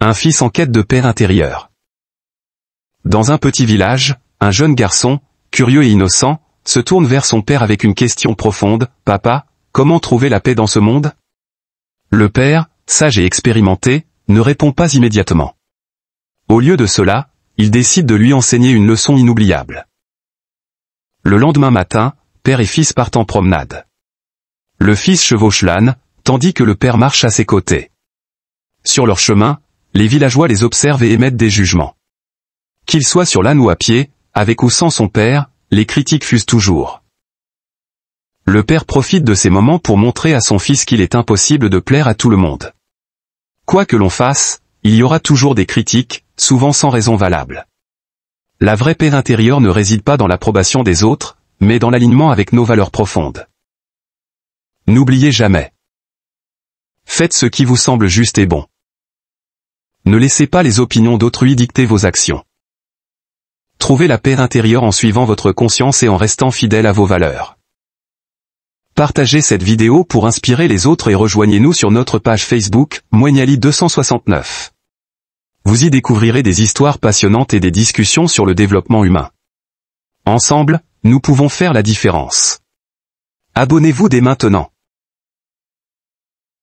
Un fils en quête de père intérieur. Dans un petit village, un jeune garçon, curieux et innocent, se tourne vers son père avec une question profonde, « Papa, comment trouver la paix dans ce monde ?» Le père, sage et expérimenté, ne répond pas immédiatement. Au lieu de cela, il décide de lui enseigner une leçon inoubliable. Le lendemain matin, père et fils partent en promenade. Le fils chevauche l'âne, tandis que le père marche à ses côtés. Sur leur chemin, les villageois les observent et émettent des jugements. Qu'ils soient sur l'âne ou à pied, avec ou sans son père, les critiques fusent toujours. Le père profite de ces moments pour montrer à son fils qu'il est impossible de plaire à tout le monde. Quoi que l'on fasse, il y aura toujours des critiques, souvent sans raison valable. La vraie paix intérieure ne réside pas dans l'approbation des autres, mais dans l'alignement avec nos valeurs profondes. N'oubliez jamais. Faites ce qui vous semble juste et bon. Ne laissez pas les opinions d'autrui dicter vos actions. Trouvez la paix intérieure en suivant votre conscience et en restant fidèle à vos valeurs. Partagez cette vidéo pour inspirer les autres et rejoignez-nous sur notre page Facebook, Moignali269. Vous y découvrirez des histoires passionnantes et des discussions sur le développement humain. Ensemble, nous pouvons faire la différence. Abonnez-vous dès maintenant.